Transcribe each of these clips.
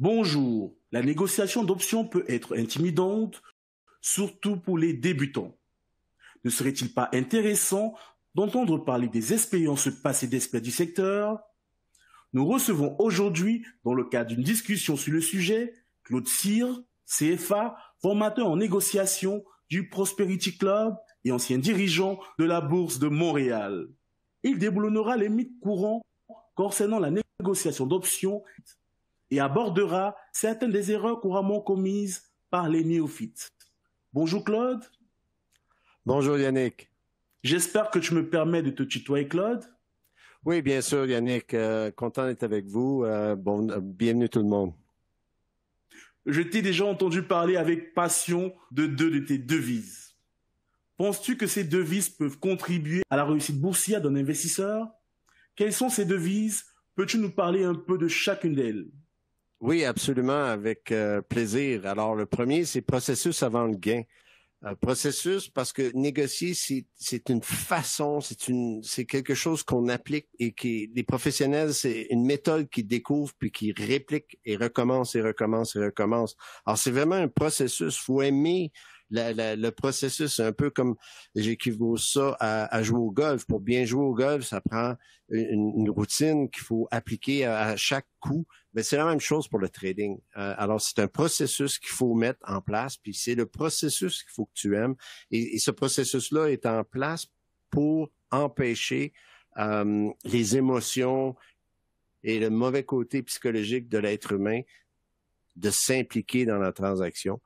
Bonjour. La négociation d'options peut être intimidante, surtout pour les débutants. Ne serait-il pas intéressant d'entendre parler des expériences passées d'experts du secteur Nous recevons aujourd'hui, dans le cadre d'une discussion sur le sujet, Claude Cyr, CFA, formateur en négociation du Prosperity Club et ancien dirigeant de la Bourse de Montréal. Il déboulonnera les mythes courants concernant la négociation d'options et abordera certaines des erreurs couramment commises par les néophytes. Bonjour Claude. Bonjour Yannick. J'espère que tu me permets de te tutoyer Claude. Oui, bien sûr Yannick, euh, content d'être avec vous. Euh, euh, bienvenue tout le monde. Je t'ai déjà entendu parler avec passion de deux de tes devises. Penses-tu que ces devises peuvent contribuer à la réussite boursière d'un investisseur Quelles sont ces devises Peux-tu nous parler un peu de chacune d'elles oui, absolument, avec euh, plaisir. Alors, le premier, c'est processus avant le gain. processus, parce que négocier, c'est une façon, c'est quelque chose qu'on applique et qui les professionnels, c'est une méthode qu'ils découvrent puis qui réplique et recommence et recommence et recommence. Alors, c'est vraiment un processus. Faut aimer le processus, un peu comme j'équivoque ça à, à, jouer au golf. Pour bien jouer au golf, ça prend une, routine qu'il faut appliquer à, chaque coup. Mais c'est la même chose pour le trading. Euh, alors, c'est un processus qu'il faut mettre en place, puis c'est le processus qu'il faut que tu aimes. Et, ce processus-là est en place pour empêcher euh, les émotions et le mauvais côté psychologique de l'être humain de s'impliquer dans la transaction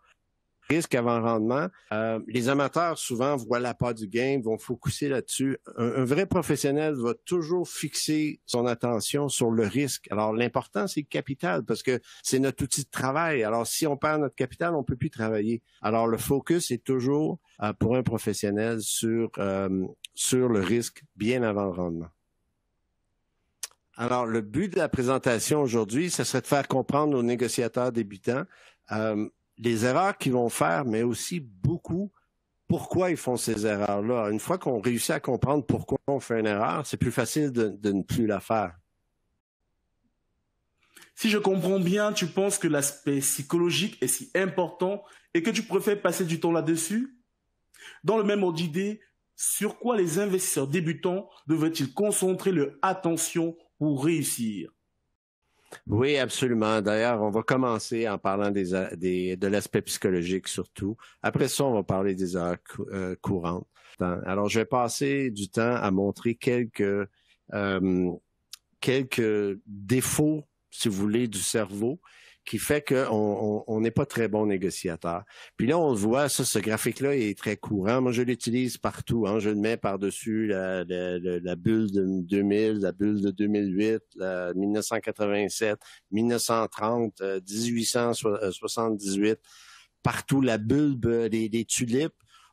risque avant rendement. Euh, les amateurs, souvent, voient la part du game, vont focuser là-dessus. Un, vrai professionnel va toujours fixer son attention sur le risque. Alors, l'important, c'est le capital, parce que c'est notre outil de travail. Alors, si on perd notre capital, on ne peut plus travailler. Alors, le focus est toujours, euh, pour un professionnel, sur, euh, sur le risque bien avant le rendement. Alors, le but de la présentation aujourd'hui, ce serait de faire comprendre aux négociateurs débutants les erreurs qu'ils vont faire, mais aussi beaucoup pourquoi ils font ces erreurs-là. Une fois qu'on réussit à comprendre pourquoi on fait une erreur, c'est plus facile de, ne plus la faire. Si je comprends bien, tu penses que l'aspect psychologique est si important et que tu préfères passer du temps là-dessus Dans le même ordre d'idée, sur quoi les investisseurs débutants devraient-ils concentrer leur attention pour réussir oui, absolument. D'ailleurs, on va commencer en parlant de l'aspect psychologique surtout. Après ça, on va parler des heures euh, courantes. Alors, je vais passer du temps à montrer quelques, euh, quelques défauts, si vous voulez, du cerveau qui fait qu'on n'est pas très bon négociateur. Puis là, on le voit, ça, ce graphique-là est très courant. Moi, je l'utilise partout. Hein. Je le mets par-dessus la, la, la, bulle de 2000, la bulle de 2008, la 1987, 1930, 1878. Partout, la bulbe des tulipes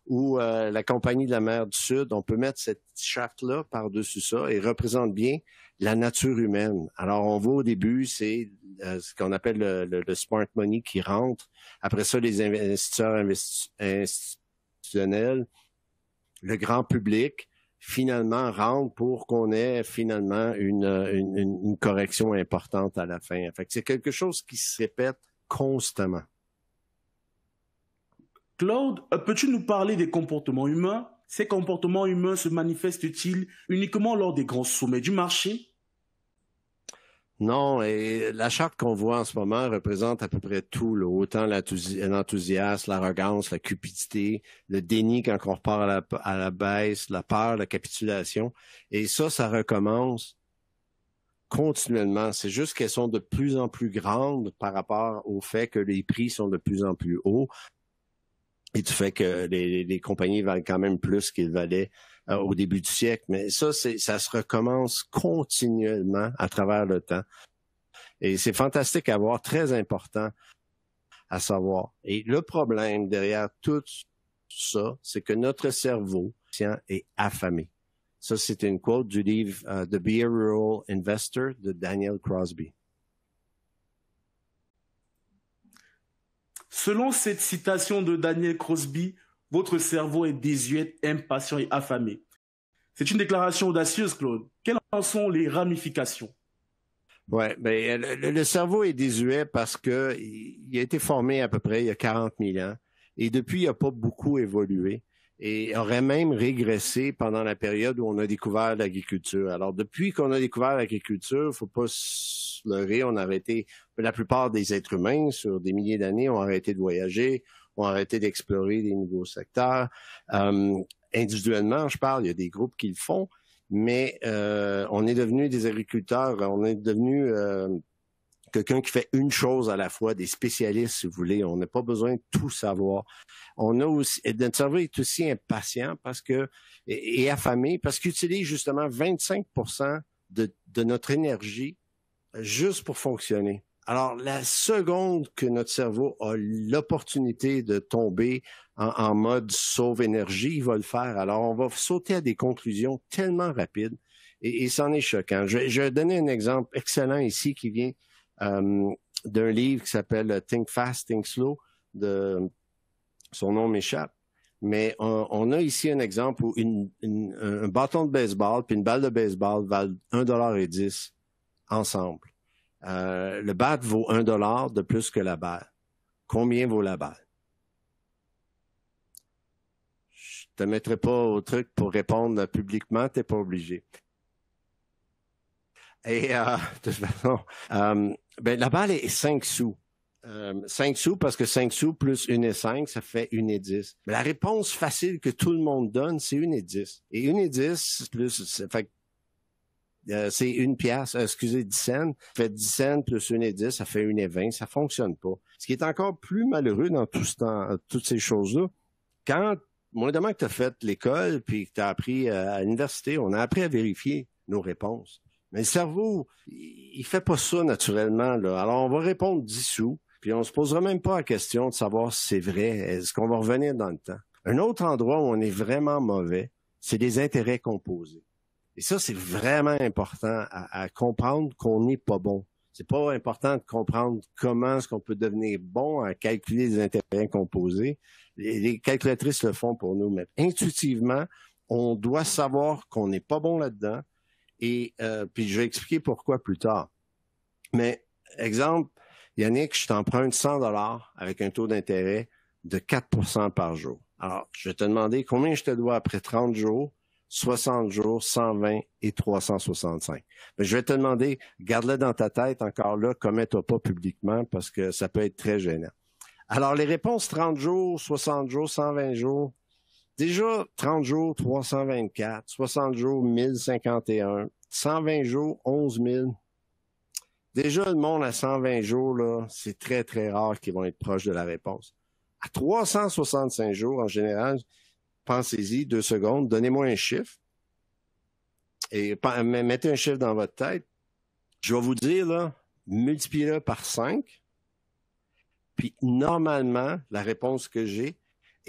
ou euh, la Compagnie de la mer du Sud, on peut mettre cette charte-là par-dessus ça et représente bien la nature humaine. Alors, on voit au début, c'est euh, ce qu'on appelle le, le, smart money qui rentre. Après ça, les investisseurs institutionnels, le grand public, finalement rentre pour qu'on ait finalement une, une, une, correction importante à la fin. Fait c'est quelque chose qui se répète constamment. Claude, euh, peux-tu nous parler des comportements humains Ces comportements humains se manifestent-ils uniquement lors des grands sommets du marché non, et la charte qu'on voit en ce moment représente à peu près tout, autant l'enthousiasme, l'arrogance, la cupidité, le déni quand on repart à la, baisse, la peur, la capitulation. Et ça, ça recommence continuellement. C'est juste qu'elles sont de plus en plus grandes par rapport au fait que les prix sont de plus en plus hauts, et du fait que les, compagnies valent quand même plus qu'ils valaient euh, au début du siècle. Mais ça, ça se recommence continuellement à travers le temps. Et c'est fantastique à voir, très important à savoir. Et le problème derrière tout ça, c'est que notre cerveau est affamé. Ça, c'est une quote du livre The euh, The Behavioral Investor de Daniel Crosby. Selon cette citation de Daniel Crosby, votre cerveau est désuet, impatient et affamé. C'est une déclaration audacieuse, Claude. Quelles en sont les ramifications oui, mais ben, le, cerveau est désuet parce qu'il a été formé à peu près il y a 40 000 ans et depuis, il n'a pas beaucoup évolué et aurait même régressé pendant la période où on a découvert l'agriculture. Alors, depuis qu'on a découvert l'agriculture, faut pas se leurrer, on a arrêté, la plupart des êtres humains, sur des milliers d'années, ont arrêté de voyager, ont arrêté d'explorer des nouveaux secteurs. Euh, individuellement, je parle, il y a des groupes qui le font, mais euh, on est devenu des agriculteurs, on est devenu euh, quelqu'un qui fait une chose à la fois, des spécialistes, si vous voulez. On n'a pas besoin de tout savoir. On a aussi, notre cerveau est aussi impatient parce que, et, affamé parce qu'il utilise justement 25 de, notre énergie juste pour fonctionner. Alors, la seconde que notre cerveau a l'opportunité de tomber en, mode sauve énergie, il va le faire. Alors, on va sauter à des conclusions tellement rapides et, c'en est choquant. je vais donner un exemple excellent ici qui vient euh, d'un livre qui s'appelle Think Fast, Think Slow, de, son nom m'échappe. Mais on, a ici un exemple où un bâton de baseball puis une balle de baseball valent 1,10 ensemble. Euh, le bat vaut 1 dollar de plus que la balle. Combien vaut la balle? Je te mettrai pas au truc pour répondre publiquement, t'es pas obligé. Et euh, de toute façon, ben, la balle est 5 sous. Euh, 5 sous parce que 5 sous plus 1 et 5, ça fait 1 et 10. Mais la réponse facile que tout le monde donne, c'est 1 et 10. Et 1 et 10 plus, ça fait euh, c'est une pièce, euh, excusez, 10 cents. Ça fait 10 cents plus 1 et 10, ça fait 1 et 20. Ça fonctionne pas. Ce qui est encore plus malheureux dans tout ce temps, toutes ces choses-là, quand, moindrement que tu as fait l'école puis que tu as appris euh, à l'université, on a appris à vérifier nos réponses. Mais le cerveau, il fait pas ça naturellement. Là. Alors, on va répondre dissous, puis on se posera même pas la question de savoir si c'est vrai. Est-ce qu'on va revenir dans le temps? Un autre endroit où on est vraiment mauvais, c'est les intérêts composés. Et ça, c'est vraiment important à, comprendre qu'on n'est pas bon. C'est pas important de comprendre comment est-ce qu'on peut devenir bon à calculer les intérêts composés. Les, les calculatrices le font pour nous, mais intuitivement, on doit savoir qu'on n'est pas bon là-dedans, et euh, puis je vais expliquer pourquoi plus tard. Mais exemple, Yannick, je t'emprunte 100 dollars avec un taux d'intérêt de 4 par jour. Alors, je vais te demander combien je te dois après 30 jours, 60 jours, 120 et 365. Mais je vais te demander, garde-le dans ta tête encore là, commets-toi pas publiquement parce que ça peut être très gênant. Alors, les réponses 30 jours, 60 jours, 120 jours, Déjà, 30 jours, 324, 60 jours, 1051, 120 jours, 11 000. Déjà, le monde à 120 jours, là, c'est très, très rare qu'ils vont être proches de la réponse. À 365 jours, en général, pensez-y deux secondes, donnez-moi un chiffre et mettez un chiffre dans votre tête. Je vais vous dire, multipliez-le par 5. Puis, normalement, la réponse que j'ai,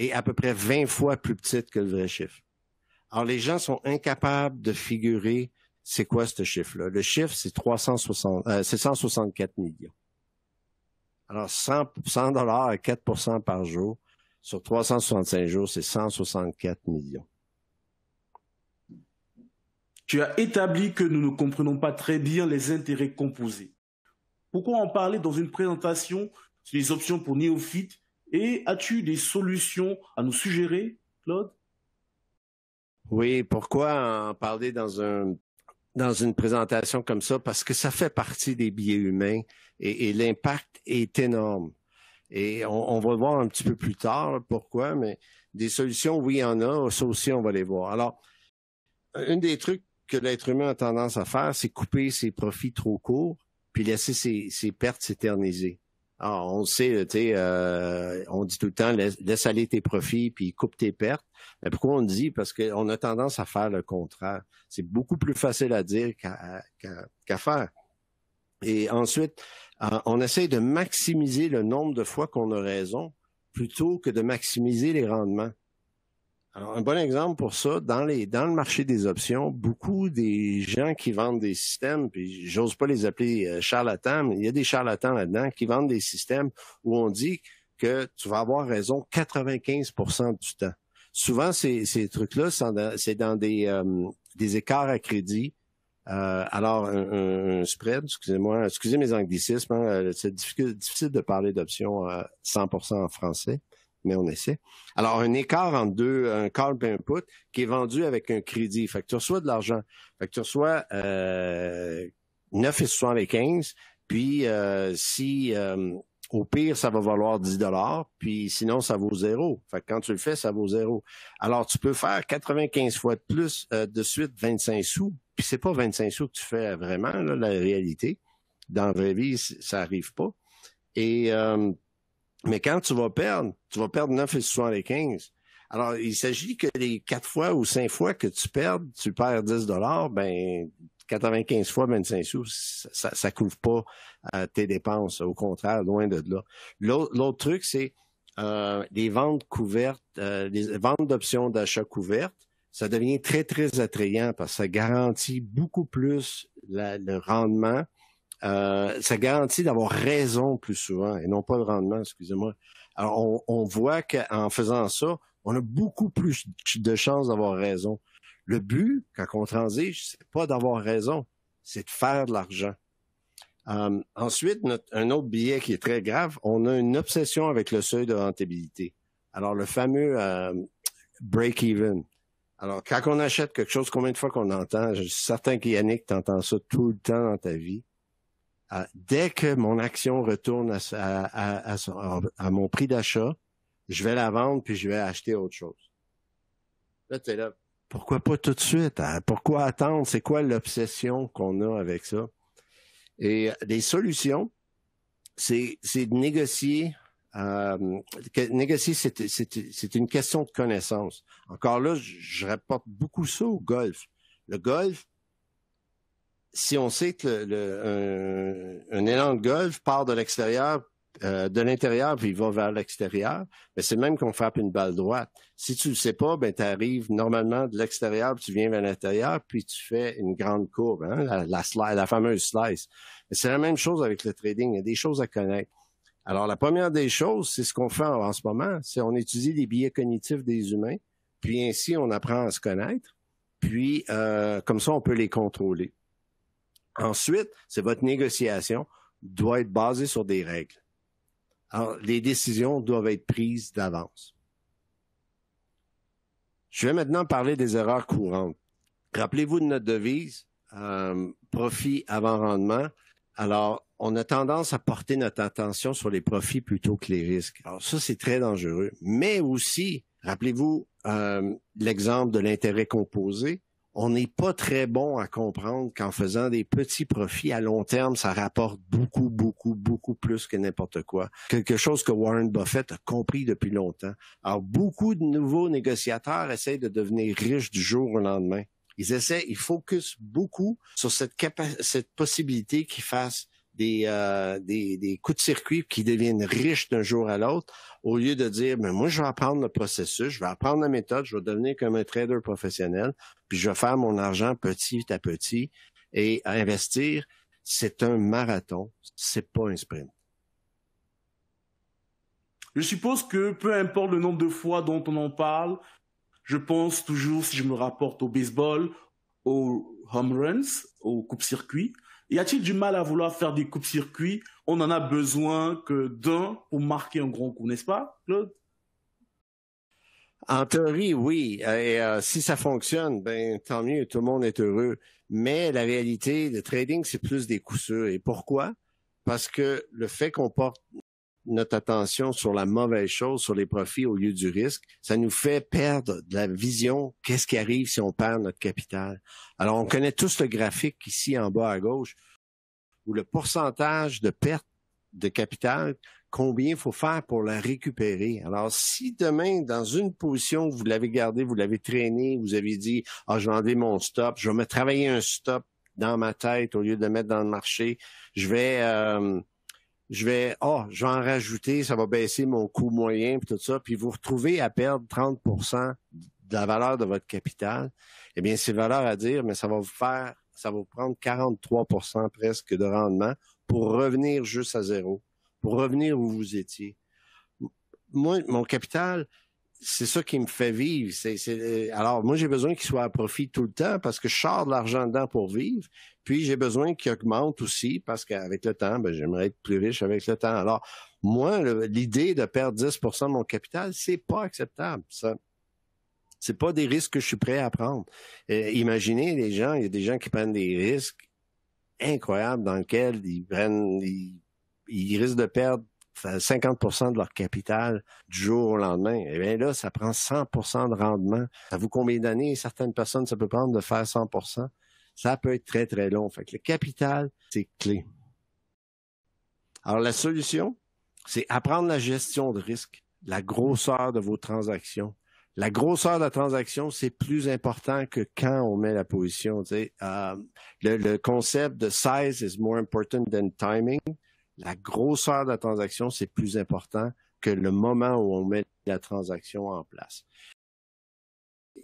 est à peu près 20 fois plus petite que le vrai chiffre. Alors, les gens sont incapables de figurer c'est quoi ce chiffre-là. Le chiffre, c'est 164 euh, millions. Alors, 100, 100 dollars à 4 par jour, sur 365 jours, c'est 164 millions. Tu as établi que nous ne comprenons pas très bien les intérêts composés. Pourquoi en parler dans une présentation sur les options pour néophytes et as-tu des solutions à nous suggérer, Claude Oui, pourquoi en parler dans une présentation comme ça parce que ça fait partie des biais humains et, l'impact est énorme. Et on, va voir un petit peu plus tard pourquoi, mais des solutions, oui, il y en a, ça aussi, on va les voir. Alors, un des trucs que l'être humain a tendance à faire, c'est couper ses profits trop courts, puis laisser ses, ses pertes s'éterniser on sait, tu sais, euh, on dit tout le temps laisse, aller tes profits puis coupe tes pertes. Mais pourquoi on dit Parce qu'on a tendance à faire le contraire. C'est beaucoup plus facile à dire qu'à faire. Et ensuite, euh, on essaie de maximiser le nombre de fois qu'on a raison plutôt que de maximiser les rendements. Alors, un bon exemple pour ça, dans, le marché des options, beaucoup des gens qui vendent des systèmes, puis j'ose pas les appeler euh, charlatans, mais il y a des charlatans là-dedans qui vendent des systèmes où on dit que tu vas avoir raison 95 du temps. Souvent, ces, trucs-là, c'est dans euh, des, écarts à crédit. Euh, alors, un, spread, excusez-moi, excusez mes anglicismes, hein, euh, c'est difficile, difficile, de parler d'options 100% en français mais on essaie. Alors, un écart entre deux, un call et un put qui est vendu avec un crédit. Fait que tu reçois de l'argent. Fait que tu reçois euh, 9,75 puis euh, si euh, au pire, ça va valoir 10 dollars, puis sinon, ça vaut zéro. Fait que quand tu le fais, ça vaut zéro. Alors, tu peux faire 95 fois de plus euh, de suite 25 sous, puis c'est pas 25 sous que tu fais vraiment, là, la réalité. Dans la vraie vie, ça n'arrive pas. Et mais quand tu vas perdre, tu vas perdre 9 et 75. Alors, il s'agit que les quatre fois ou cinq fois que tu perds, tu perds 10 dollars, ben 95 fois 25 sous, ça ne couvre pas euh, tes dépenses. Au contraire, loin de là. L'autre truc, c'est euh, les ventes couvertes, euh, les ventes d'options d'achat couvertes. Ça devient très, très attrayant parce que ça garantit beaucoup plus le rendement euh, ça garantit d'avoir raison plus souvent et non pas le rendement, excusez-moi. Alors, on, on voit qu'en faisant ça, on a beaucoup plus de chances d'avoir raison. Le but, quand on transige, c'est pas d'avoir raison, c'est de faire de l'argent. Hum, ensuite, un autre billet qui est très grave, on a une obsession avec le seuil de rentabilité. Alors, le fameux hum, break-even. Alors, quand on achète quelque chose, combien de fois qu'on entend, je suis certain qu'Yannick, tu entends ça tout le temps dans ta vie, dès que mon action retourne à, mon prix d'achat, je vais la vendre puis je vais acheter autre chose. Là, là. Pourquoi pas tout de suite? Hein? Pourquoi attendre? C'est quoi l'obsession qu'on a avec ça? Et les euh, solutions, c'est de négocier. Euh, négocier, c'est une question de connaissance. Encore là, je, rapporte beaucoup ça au golf. Le golf, si on sait que un, élan de golf part de l'extérieur, euh, de l'intérieur, puis il va vers l'extérieur, ben, c'est même qu'on frappe une balle droite. Si tu ne le sais pas, ben, tu arrives normalement de l'extérieur, puis tu viens vers l'intérieur, puis tu fais une grande courbe, hein, la, fameuse slice. C'est la même chose avec le trading. Il y a des choses à connaître. Alors, la première des choses, c'est ce qu'on fait en, ce moment, c'est on étudie les biais cognitifs des humains, puis ainsi on apprend à se connaître, puis euh, comme ça on peut les contrôler. Ensuite, c'est votre négociation doit être basée sur des règles. Alors, les décisions doivent être prises d'avance. Je vais maintenant parler des erreurs courantes. Rappelez-vous de notre devise, euh, profit avant rendement. Alors, on a tendance à porter notre attention sur les profits plutôt que les risques. Alors, ça, c'est très dangereux. Mais aussi, rappelez-vous euh, l'exemple de l'intérêt composé on n'est pas très bon à comprendre qu'en faisant des petits profits à long terme, ça rapporte beaucoup, beaucoup, beaucoup plus que n'importe quoi. Quelque chose que Warren Buffett a compris depuis longtemps. Alors, beaucoup de nouveaux négociateurs essayent de devenir riches du jour au lendemain. Ils essaient, ils focusent beaucoup sur cette, cette possibilité qu'ils fassent euh, des, coups de circuit qui deviennent riches d'un jour à l'autre, au lieu de dire, mais ben, moi, je vais apprendre le processus, je vais apprendre la méthode, je vais devenir comme un trader professionnel, puis je vais faire mon argent petit à petit et investir. C'est un marathon, c'est pas un sprint. Je suppose que peu importe le nombre de fois dont on en parle, je pense toujours, si je me rapporte au baseball, aux home runs, aux de circuit, y a-t-il du mal à vouloir faire des coupes-circuits On en a besoin que d'un pour marquer un grand coup, n'est-ce pas, Claude en théorie, oui. Et euh, si ça fonctionne, ben tant mieux, tout le monde est heureux. Mais la réalité, le trading, c'est plus des coups sûrs. Et pourquoi? Parce que le fait qu'on porte notre attention sur la mauvaise chose, sur les profits au lieu du risque, ça nous fait perdre de la vision. Qu'est-ce qui arrive si on perd notre capital? Alors, on connaît tous le graphique ici en bas à gauche où le pourcentage de perte de capital, combien il faut faire pour la récupérer. Alors, si demain, dans une position, vous l'avez gardée, vous l'avez traîné, vous avez dit, ah, je vendais mon stop, je vais me travailler un stop dans ma tête au lieu de le mettre dans le marché, je vais, euh, je vais, oh, je vais en rajouter, ça va baisser mon coût moyen, puis tout ça, puis vous retrouvez à perdre 30 de la valeur de votre capital, eh bien, c'est valeur à dire, mais ça va vous faire, ça va vous prendre 43 presque de rendement pour revenir juste à zéro, pour revenir où vous étiez. Moi, mon capital, c'est ça qui me fait vivre. c'est euh, alors, moi, j'ai besoin qu'il soit à profit tout le temps parce que je sors de l'argent dedans pour vivre. Puis, j'ai besoin qu'il augmente aussi parce qu'avec le temps, ben, j'aimerais être plus riche avec le temps. Alors, moi, l'idée de perdre 10 de mon capital, c'est pas acceptable. Ça, c'est pas des risques que je suis prêt à prendre. Euh, imaginez les gens, il y a des gens qui prennent des risques incroyables dans lesquels ils prennent, ils risquent de perdre 50 de leur capital du jour au lendemain. Eh bien là, ça prend 100 de rendement. Ça vous combien d'années? Certaines personnes, ça peut prendre de faire 100 Ça peut être très, très long. Fait que le capital, c'est clé. Alors, la solution, c'est apprendre la gestion de risque, la grosseur de vos transactions. La grosseur de la transaction, c'est plus important que quand on met la position. Euh, le, concept de size is more important than timing la grosseur de la transaction, c'est plus important que le moment où on met la transaction en place.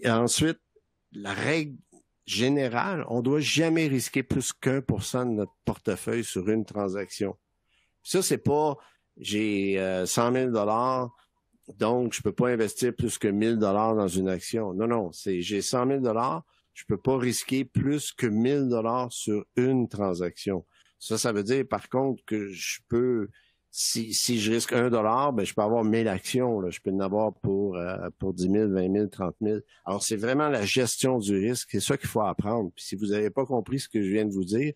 ensuite, la règle générale, on ne doit jamais risquer plus qu'un pour cent de notre portefeuille sur une transaction. Ça, c'est pas j'ai 100 euh, 000 dollars, donc je peux pas investir plus que 1000 dollars dans une action. Non, non, c'est j'ai 100 000 dollars, je peux pas risquer plus que 1000 dollars sur une transaction. Ça, ça veut dire, par contre, que je peux, si, si je risque un dollar, ben, je peux avoir 1000 actions. Je peux en avoir pour, euh, pour 10 000, 20 000, 30 000. Alors, c'est vraiment la gestion du risque. C'est ça qu'il faut apprendre. Puis, si vous n'avez pas compris ce que je viens de vous dire,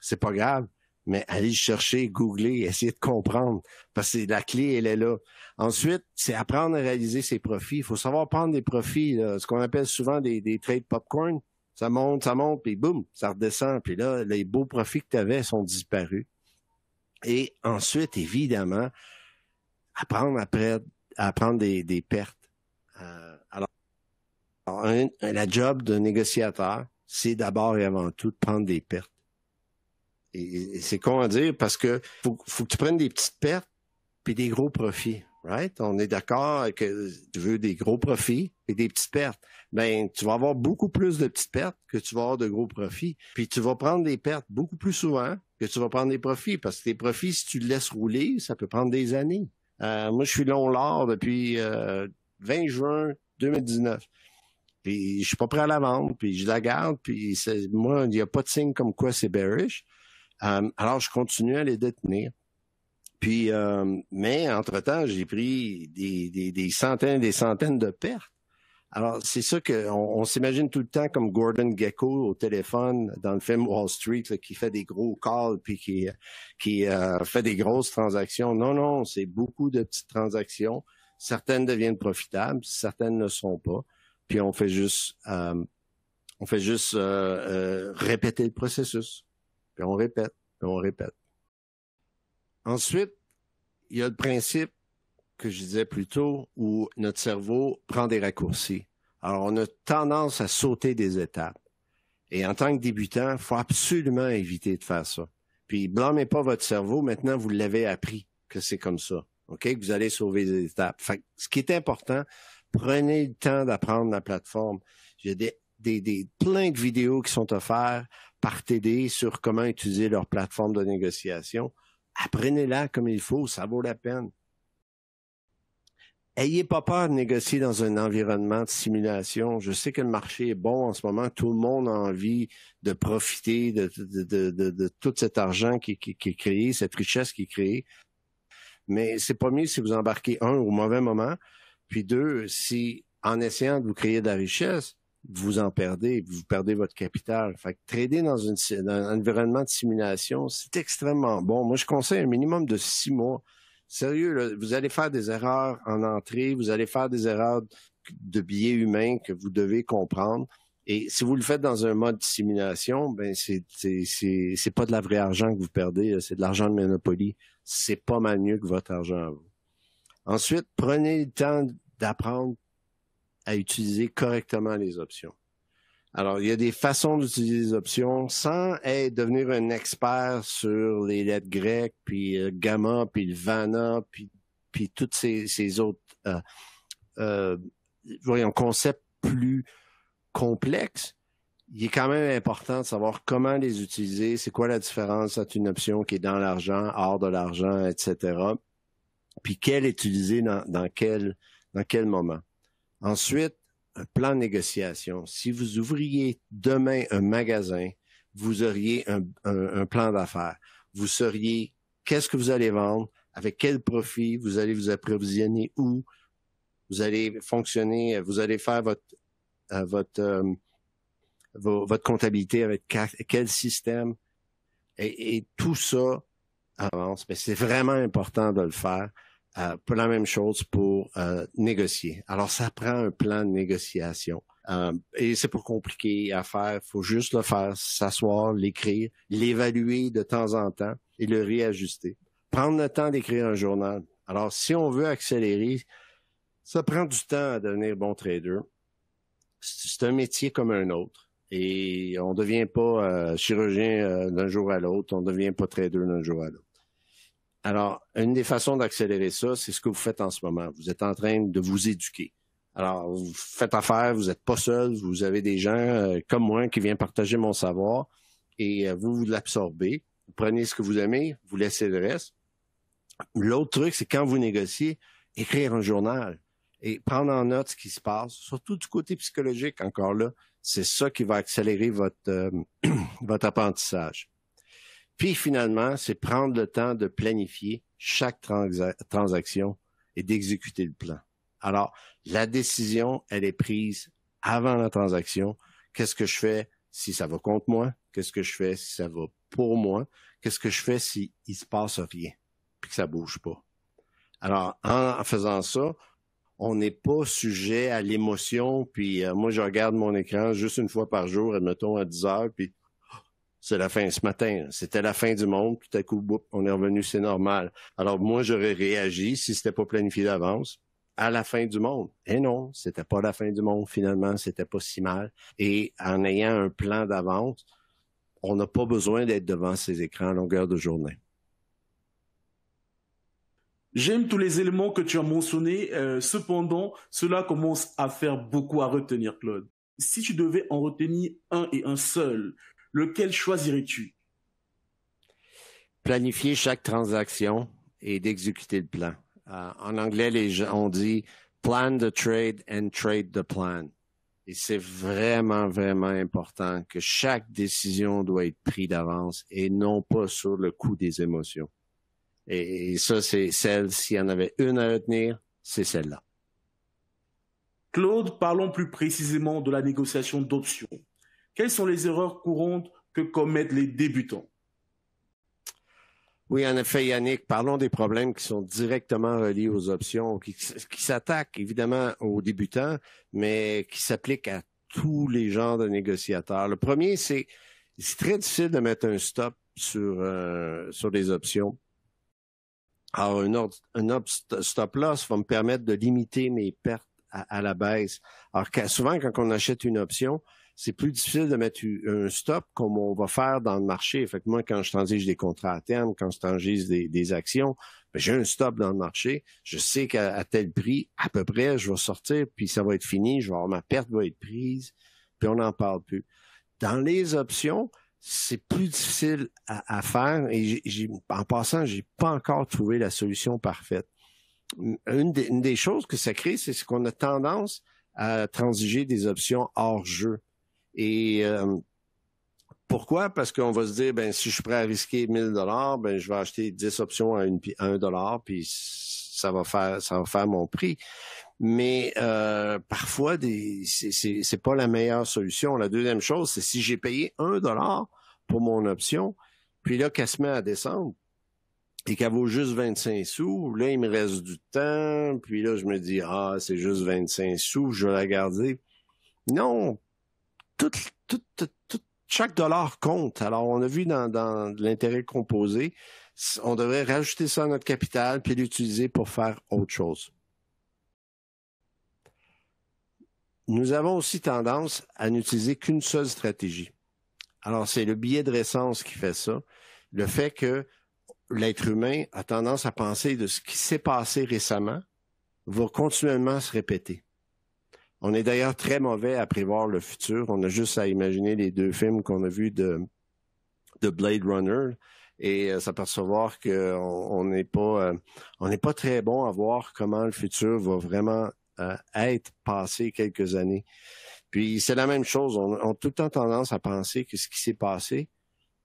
c'est pas grave mais allez chercher, googler, essayer de comprendre, parce que la clé, elle est là. Ensuite, c'est apprendre à réaliser ses profits. Il faut savoir prendre des profits, ce qu'on appelle souvent des, des trades popcorn. Ça monte, ça monte, puis boum, ça redescend. Puis là, les beaux profits que tu avais sont disparus. Et ensuite, évidemment, apprendre après, à prendre des, pertes. Euh, alors, la job d'un négociateur, c'est d'abord et avant tout de prendre des pertes. Et, c'est con à dire parce que faut que tu prennes des petites pertes puis des gros profits. Right? On est d'accord que tu veux des gros profits et des petites pertes. Ben, tu vas avoir beaucoup plus de petites pertes que tu vas avoir de gros profits. Puis tu vas prendre des pertes beaucoup plus souvent que tu vas prendre des profits. Parce que tes profits, si tu les laisses rouler, ça peut prendre des années. Euh, moi, je suis long l'or depuis 20 euh, juin 2019. Puis je suis pas prêt à la vendre, puis je la garde, puis moi, il n'y a pas de signe comme quoi c'est bearish. Euh, alors, je continue à les détenir. Puis, euh, mais entre-temps, j'ai pris des, des, des centaines des centaines de pertes. Alors, c'est ça qu'on on, s'imagine tout le temps comme Gordon Gecko au téléphone dans le film Wall Street qui fait des gros calls puis qui, qui euh, fait des grosses transactions. Non, non, c'est beaucoup de petites transactions. Certaines deviennent profitables, certaines ne sont pas. Puis on fait juste, euh, on fait juste répéter le processus. Puis on répète, puis on répète. Ensuite, il y a le principe que je disais plus tôt où notre cerveau prend des raccourcis. Alors, on a tendance à sauter des étapes. Et en tant que débutant, il faut absolument éviter de faire ça. Puis, blâmez pas votre cerveau. Maintenant, vous l'avez appris que c'est comme ça. OK? Que vous allez sauver des étapes. ce qui est important, prenez le temps d'apprendre la plateforme. J'ai des, plein de vidéos qui sont offertes par TD sur comment utiliser leur plateforme de négociation apprenez-la comme il faut, ça vaut la peine. Ayez pas peur de négocier dans un environnement de simulation. Je sais que le marché est bon en ce moment. Tout le monde a envie de profiter de, tout cet argent qui, qui, est créé, cette richesse qui est créée. Mais c'est pas mieux si vous embarquez, un, au mauvais moment, puis deux, si en essayant de vous créer de la richesse, vous en perdez, vous perdez votre capital. Fait trader dans, un environnement de simulation, c'est extrêmement bon. Moi, je conseille un minimum de six mois. Sérieux, vous allez faire des erreurs en entrée, vous allez faire des erreurs de billets humains que vous devez comprendre. Et si vous le faites dans un mode simulation, ben c'est pas de la vraie argent que vous perdez, c'est de l'argent de Monopoly. C'est pas mal mieux que votre argent à vous. Ensuite, prenez le temps d'apprendre à utiliser correctement les options. Alors, il y a des façons d'utiliser les options sans devenir un expert sur les lettres grecques, puis le euh, gamma, puis le vana, puis, puis tous ces, autres euh, euh, voyons, concepts plus complexes. Il est quand même important de savoir comment les utiliser, c'est quoi la différence entre une option qui est dans l'argent, hors de l'argent, etc. Puis quelle utiliser dans, dans, quel, dans quel moment. Ensuite, un plan de négociation. Si vous ouvriez demain un magasin, vous auriez un, plan d'affaires. Vous sauriez qu'est-ce que vous allez vendre, avec quel profit vous allez vous approvisionner, où vous allez fonctionner, vous allez faire votre euh, votre euh, votre comptabilité avec quel système et tout ça avance. Mais c'est vraiment important de le faire. Euh, pour la même chose pour euh, négocier. Alors, ça prend un plan de négociation. Euh, et c'est pas compliqué à faire. faut juste le faire, s'asseoir, l'écrire, l'évaluer de temps en temps et le réajuster. Prendre le temps d'écrire un journal. Alors, si on veut accélérer, ça prend du temps à devenir bon trader. C'est un métier comme un autre. Et on ne devient pas chirurgien d'un jour à l'autre, on ne devient pas trader d'un jour à l'autre. Alors, une des façons d'accélérer ça, c'est ce que vous faites en ce moment. Vous êtes en train de vous éduquer. Alors, vous faites affaire, vous n'êtes pas seul, vous avez des gens euh, comme moi qui viennent partager mon savoir et euh, vous, vous l'absorbez. Vous prenez ce que vous aimez, vous laissez le reste. L'autre truc, c'est quand vous négociez, écrire un journal et prendre en note ce qui se passe, surtout du côté psychologique encore là. C'est ça qui va accélérer votre euh, apprentissage. Puis finalement, c'est prendre le temps de planifier chaque transaction et d'exécuter le plan. Alors, la décision, elle est prise avant la transaction. Qu'est-ce que je fais si ça va contre moi? Qu'est-ce que je fais si ça va pour moi? Qu'est-ce que je fais si il se passe rien puis que ça bouge pas? Alors, en faisant ça, on n'est pas sujet à l'émotion. Puis euh, moi, je regarde mon écran juste une fois par jour, admettons à 10 heures, puis c'est la fin ce matin. C'était la fin du monde. Tout à coup, on est revenu, c'est normal. Alors moi, j'aurais réagi si ce n'était pas planifié d'avance à la fin du monde. Et non, c'était pas la fin du monde finalement, c'était pas si mal. Et en ayant un plan d'avance, on n'a pas besoin d'être devant ces écrans à longueur de journée. J'aime tous les éléments que tu as mentionnés. Euh, cependant, cela commence à faire beaucoup à retenir, Claude. Si tu devais en retenir un et un seul, lequel choisirais-tu Planifier chaque transaction et d'exécuter le plan. Euh, en anglais, les gens ont dit plan the trade and trade the plan. Et c'est vraiment, vraiment important que chaque décision doit être prise d'avance et non pas sur le coup des émotions. Et, et ça, c'est celle, s'il y en avait une à retenir, c'est celle-là. Claude, parlons plus précisément de la négociation d'options. Quelles sont les erreurs courantes que commettent les débutants oui, en effet, Yannick, parlons des problèmes qui sont directement reliés aux options, qui, s'attaquent évidemment aux débutants, mais qui s'appliquent à tous les genres de négociateurs. Le premier, c'est c'est très difficile de mettre un stop sur, les euh, options. Alors, un, stop loss va me permettre de limiter mes pertes à la baisse. Alors, souvent, quand on achète une option, c'est plus difficile de mettre un stop comme on va faire dans le marché. Fait moi, quand je transige des contrats à terme, quand je transige des, actions, ben, j'ai un stop dans le marché. Je sais qu'à tel prix, à peu près, je vais sortir, puis ça va être fini. Je vais avoir, ma perte va être prise, puis on n'en parle plus. Dans les options, c'est plus difficile à, faire. Et en passant, j'ai pas encore trouvé la solution parfaite. Une des, une des choses que ça crée, c'est qu'on a tendance à transiger des options hors jeu. Et euh, pourquoi? Parce qu'on va se dire, ben, si je suis prêt à risquer 1000 dollars, ben, je vais acheter 10 options à, 1 dollar, puis ça va faire, ça faire mon prix. Mais euh, parfois, ce c'est, pas la meilleure solution. La deuxième chose, c'est si j'ai payé 1 dollar pour mon option, puis là, qu'elle se met à descendre, et qu'elle vaut juste 25 sous, là, il me reste du temps, puis là, je me dis, ah, c'est juste 25 sous, je vais la garder. Non, tout, chaque dollar compte. Alors, on a vu dans, l'intérêt composé, on devrait rajouter ça à notre capital puis l'utiliser pour faire autre chose. Nous avons aussi tendance à n'utiliser qu'une seule stratégie. Alors, c'est le billet de récence qui fait ça. Le fait que l'être humain a tendance à penser de ce qui s'est passé récemment va continuellement se répéter. On est d'ailleurs très mauvais à prévoir le futur. On a juste à imaginer les deux films qu'on a vus de, de Blade Runner et euh, s'apercevoir qu'on n'est pas, euh, on n'est pas très bon à voir comment le futur va vraiment euh, être passé quelques années. Puis c'est la même chose. On, a tout le temps tendance à penser que ce qui s'est passé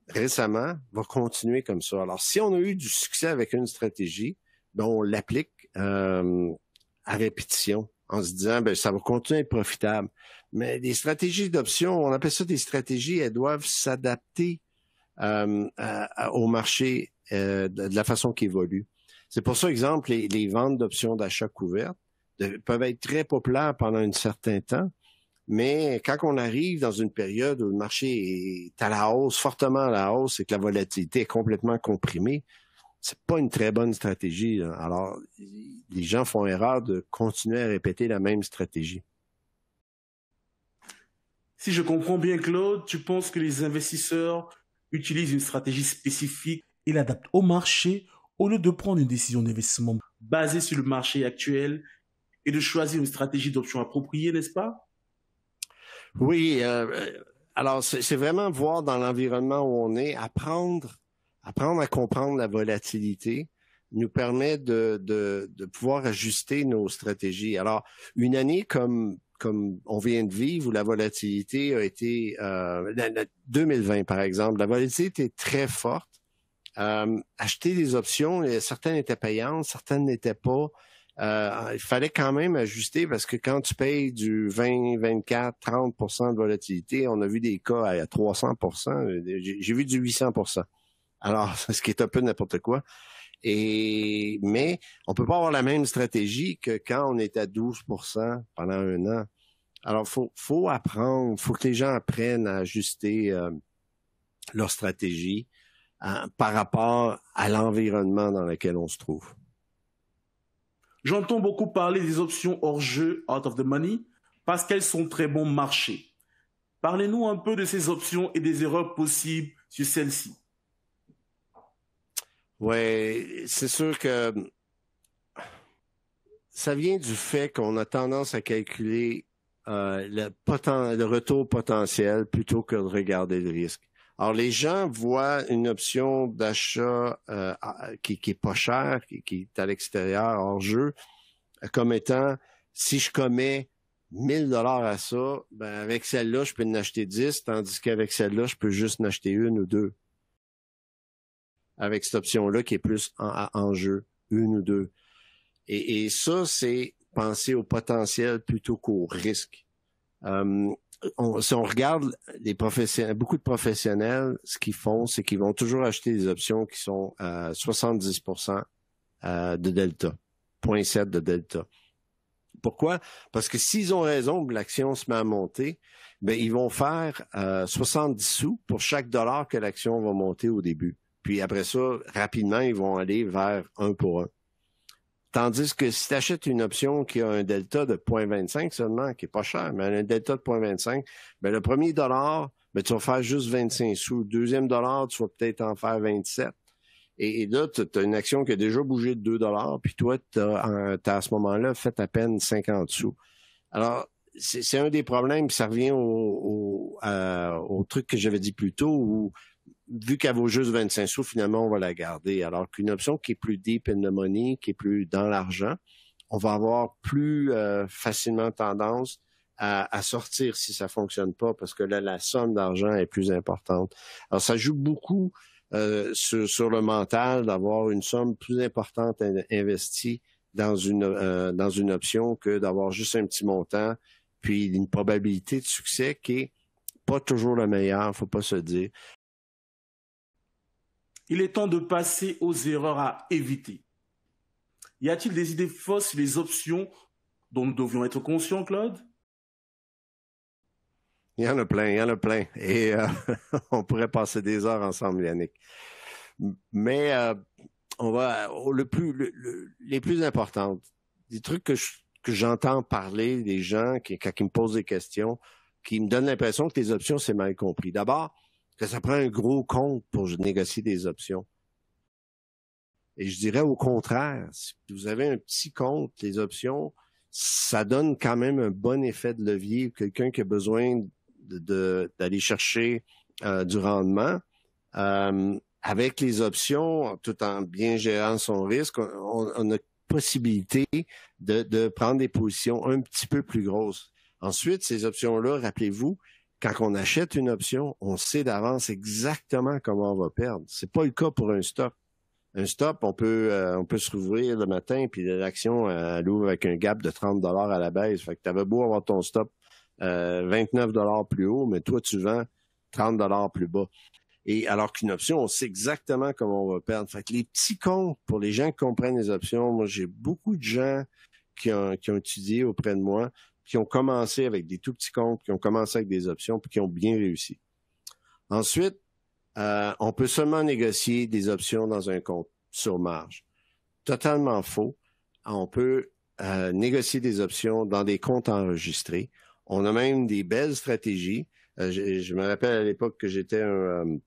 récemment va continuer comme ça. Alors si on a eu du succès avec une stratégie, dont ben, on l'applique à répétition en se disant ben ça va continuer à être profitable. Mais les stratégies d'options, on appelle ça des stratégies, elles doivent s'adapter euh, au marché euh, de, la façon qui évolue. C'est pour ça, exemple, les, ventes d'options d'achat couvertes peuvent être très populaires pendant un certain temps, mais quand on arrive dans une période où le marché est à la hausse, fortement à la hausse, et que la volatilité est complètement comprimée, c'est pas une très bonne stratégie. Alors, les gens font erreur de continuer à répéter la même stratégie. Si je comprends bien, Claude, tu penses que les investisseurs utilisent une stratégie spécifique. et l'adaptent au marché au lieu de prendre une décision d'investissement basée sur le marché actuel et de choisir une stratégie d'option appropriée, n'est-ce pas Oui. Euh, euh, alors, c'est vraiment voir dans l'environnement où on est, apprendre apprendre à comprendre la volatilité nous permet de, de, pouvoir ajuster nos stratégies. Alors, une année comme comme on vient de vivre, où la volatilité a été, euh, 2020 par exemple, la volatilité était très forte. Euh, acheter des options, euh, certaines étaient payantes, certaines n'étaient pas. Euh, il fallait quand même ajuster parce que quand tu payes du 20, 24, 30 de volatilité, on a vu des cas à 300 j'ai vu du 800 alors, ce qui est un peu n'importe quoi. Et, mais on peut pas avoir la même stratégie que quand on est à 12 pendant un an. Alors, faut, faut apprendre, faut que les gens apprennent à ajuster euh, leur stratégie euh, par rapport à l'environnement dans lequel on se trouve. J'entends beaucoup parler des options hors jeu, out of the money, parce qu'elles sont très bon marché. Parlez-nous un peu de ces options et des erreurs possibles sur celles-ci. Oui, c'est sûr que euh, ça vient du fait qu'on a tendance à calculer euh, le, retour potentiel plutôt que de regarder le risque. Alors, les gens voient une option d'achat euh, qui, qui est pas chère, qui, qui, est à l'extérieur, hors jeu, comme étant, si je commets 1000 dollars à ça, ben avec celle-là, je peux en acheter 10, tandis qu'avec celle-là, je peux juste en acheter une ou deux avec cette option-là qui est plus en, jeu, une ou deux. Et, ça, c'est penser au potentiel plutôt qu'au risque. Euh, si on regarde les professionnels, beaucoup de professionnels, ce qu'ils font, c'est qu'ils vont toujours acheter des options qui sont à 70% euh, de delta, 0.7 de delta. Pourquoi? Parce que s'ils ont raison, que l'action se met à monter, bien, ils vont faire 70 euh, sous pour chaque dollar que l'action va monter au début. Puis après ça, rapidement, ils vont aller vers un pour un. Tandis que si tu achètes une option qui a un delta de 0.25 seulement, qui n'est pas cher, mais un delta de 0.25, ben le premier dollar, ben tu vas faire juste 25 sous. Le deuxième dollar, tu vas peut-être en faire 27. Et, là, tu as une action qui a déjà bougé de 2 dollars, puis toi, tu as, à ce moment-là fait à peine 50 sous. Alors, c'est un des problèmes, ça revient au, euh, au truc que j'avais dit plus tôt, où vu qu'elle vaut juste 25 sous, finalement, on va la garder. Alors qu'une option qui est plus deep in the money, qui est plus dans l'argent, on va avoir plus euh, facilement tendance à, sortir si ça fonctionne pas, parce que là, la somme d'argent est plus importante. Alors, ça joue beaucoup euh, sur, le mental d'avoir une somme plus importante investie dans une, euh, dans une option que d'avoir juste un petit montant, puis une probabilité de succès qui est pas toujours la meilleure. faut pas se dire. Il est temps de passer aux erreurs à éviter. Y a-t-il des idées fausses sur les options dont nous devions être conscients, Claude Il y en a plein, il y en a plein. Et euh, on pourrait passer des heures ensemble, Yannick. Mais euh, on va oh, les plus importantes, des trucs que j'entends parler des gens qui, quand me posent des questions, qui me donnent l'impression que les options, c'est mal compris. D'abord, que ça prend un gros compte pour négocier des options. Et je dirais au contraire, si vous avez un petit compte, les options, ça donne quand même un bon effet de levier. Quelqu'un qui a besoin d'aller chercher euh, du rendement, euh, avec les options, tout en bien gérant son risque, on, a possibilité de, prendre des positions un petit peu plus grosses. Ensuite, ces options-là, rappelez-vous, quand on achète une option, on sait d'avance exactement comment on va perdre. C'est pas le cas pour un stop. Un stop, on peut, euh, on peut se rouvrir le matin, puis l'action, euh, elle ouvre avec un gap de 30 dollars à la baisse. Fait que tu avais beau avoir ton stop 29 euh, dollars plus haut, mais toi, tu vends 30 plus bas. Et alors qu'une option, on sait exactement comment on va perdre. Fait que les petits comptes, pour les gens qui comprennent les options, moi, j'ai beaucoup de gens qui ont étudié auprès de moi qui ont commencé avec des tout petits comptes, qui ont commencé avec des options, puis qui ont bien réussi. Ensuite, euh, on peut seulement négocier des options dans un compte sur marge. Totalement faux. On peut euh, négocier des options dans des comptes enregistrés. On a même des belles stratégies. Euh, je, me rappelle à l'époque que j'étais un,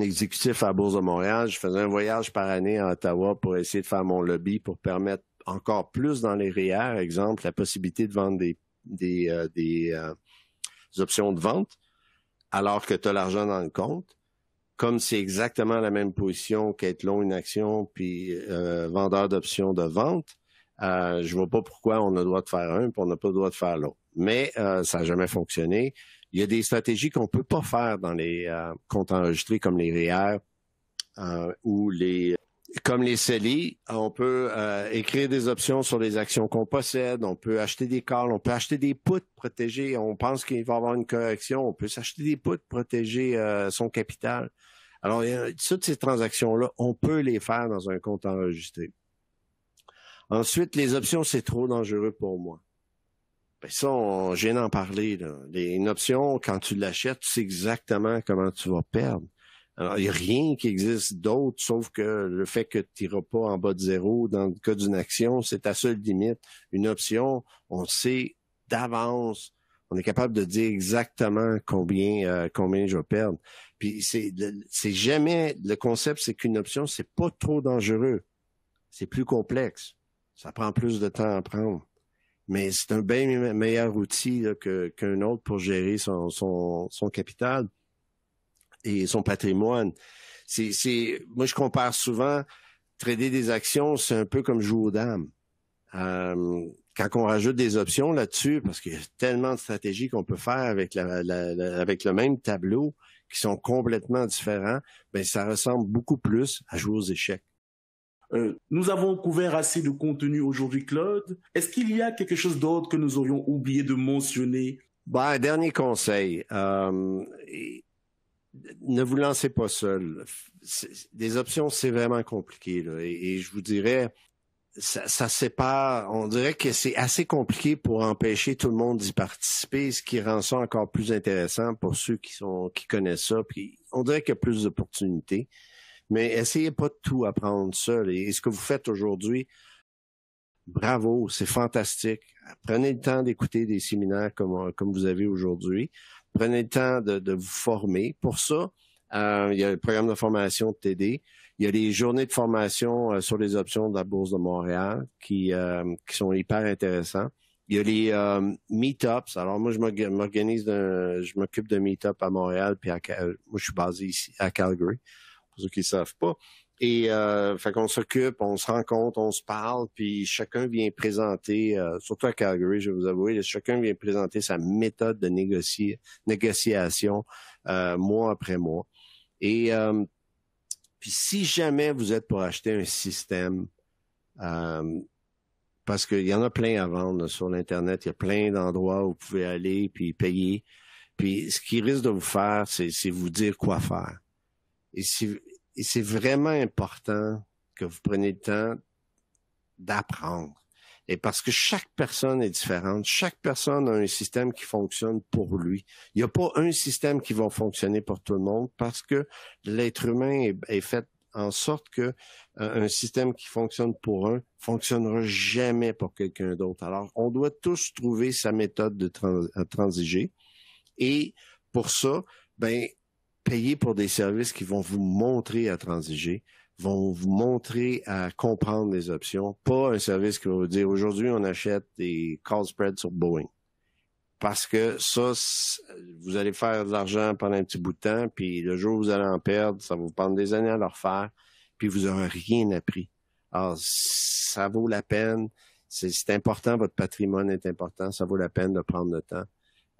exécutif à la Bourse de Montréal. Je faisais un voyage par année à Ottawa pour essayer de faire mon lobby pour permettre encore plus dans les REER, e exemple, la possibilité de vendre des, euh, euh, options de vente alors que tu as l'argent dans le compte, comme c'est exactement la même position qu'être long une action puis euh, vendeur d'options de vente, je je vois pas pourquoi on a le droit de faire un puis on n'a pas le droit de faire l'autre. Mais ça n'a jamais fonctionné. Il y a des stratégies qu'on peut pas faire dans les comptes enregistrés comme les REER e ou les comme les CELI, on peut euh, écrire des options sur les actions qu'on possède, on peut acheter des calls, on peut acheter des puts protégées, on pense qu'il va y avoir une correction, on peut s'acheter des puts protéger euh, son capital. Alors, toutes ces transactions-là, on peut les faire dans un compte enregistré. Ensuite, les options, c'est trop dangereux pour moi. Ben ça, on gêne d'en parler. une option, quand tu l'achètes, tu sais exactement comment tu vas perdre. Alors, il n'y a rien qui existe d'autre, sauf que le fait que tu n'iras pas en bas de zéro dans le cas d'une action, c'est ta seule limite. Une option, on sait d'avance, on est capable de dire exactement combien euh, combien je vais perdre. Puis c'est jamais le concept, c'est qu'une option, c'est pas trop dangereux. C'est plus complexe. Ça prend plus de temps à prendre. Mais c'est un bien meilleur outil qu'un autre pour gérer son, son, son capital et son patrimoine. C'est, moi, je compare souvent trader des actions, c'est un peu comme jouer aux dames. Euh, quand on rajoute des options là-dessus, parce qu'il y a tellement de stratégies qu'on peut faire avec, la, avec le même tableau qui sont complètement différents, ben ça ressemble beaucoup plus à jouer aux échecs. Euh, nous avons couvert assez de contenu aujourd'hui, Claude. Est-ce qu'il y a quelque chose d'autre que nous aurions oublié de mentionner? Ben, dernier conseil. Euh, ne vous lancez pas seul. Des options, c'est vraiment compliqué. Et, je vous dirais, ça, ça sépare. On dirait que c'est assez compliqué pour empêcher tout le monde d'y participer, ce qui rend ça encore plus intéressant pour ceux qui sont qui connaissent ça. Puis on dirait qu'il y a plus d'opportunités. Mais essayez pas de tout apprendre seul. Et, ce que vous faites aujourd'hui, bravo, c'est fantastique. Prenez le temps d'écouter des séminaires comme vous avez aujourd'hui. Prenez le temps de, vous former. Pour ça, euh, il y a le programme de formation de TD. Il y a les journées de formation euh, sur les options de la Bourse de Montréal qui, euh, sont hyper intéressantes. Il y a les meet-ups. Alors, moi, je m'organise, je m'occupe de meet ups à Montréal, puis à, moi, je suis basé ici à Calgary, pour ceux qui ne savent pas. Et euh, fait qu'on s'occupe, on se rencontre, on se parle, puis chacun vient présenter, euh, surtout à Calgary, je vais vous avouer, chacun vient présenter sa méthode de négocier, négociation euh, mois après mois. Et euh, puis si jamais vous êtes pour acheter un système, euh, parce qu'il y en a plein à vendre sur l'Internet, il y a plein d'endroits où vous pouvez aller puis payer. Puis ce qui risque de vous faire, c'est vous dire quoi faire. Et si, et c'est vraiment important que vous preniez le temps d'apprendre. Et parce que chaque personne est différente, chaque personne a un système qui fonctionne pour lui. Il n'y a pas un système qui va fonctionner pour tout le monde parce que l'être humain est, fait en sorte que euh, un système qui fonctionne pour un fonctionnera jamais pour quelqu'un d'autre. Alors, on doit tous trouver sa méthode de transiger. Et pour ça, ben payer pour des services qui vont vous montrer à transiger, vont vous montrer à comprendre les options, pas un service qui va vous dire aujourd'hui on achète des call spreads sur Boeing. Parce que ça, vous allez faire de l'argent pendant un petit bout de temps, puis le jour où vous allez en perdre, ça va vous prendre des années à le refaire, puis vous n'aurez rien appris. Alors, ça vaut la peine, c'est important, votre patrimoine est important, ça vaut la peine de prendre le temps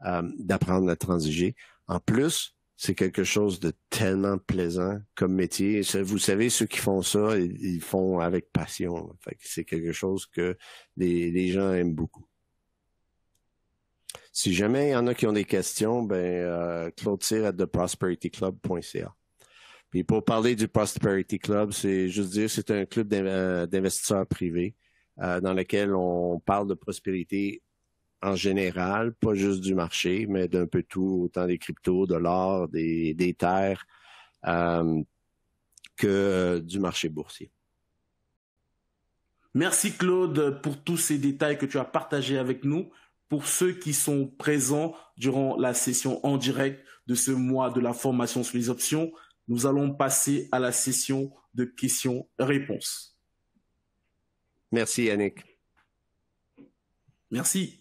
euh, d'apprendre à transiger. En plus, c'est quelque chose de tellement plaisant comme métier. Vous savez, ceux qui font ça, ils font avec passion. c'est quelque chose que les, gens aiment beaucoup. Si jamais il y en a qui ont des questions, ben euh, à theprosperityclub.ca. Puis pour parler du Prosperity Club, c'est juste dire c'est un club d'investisseurs privés euh, dans lequel on parle de prospérité en général, pas juste du marché, mais d'un peu tout, autant des cryptos, de l'or, des, terres, euh, que euh, du marché boursier. Merci Claude pour tous ces détails que tu as partagés avec nous. Pour ceux qui sont présents durant la session en direct de ce mois de la formation sur les options, nous allons passer à la session de questions-réponses. Merci Yannick. Merci.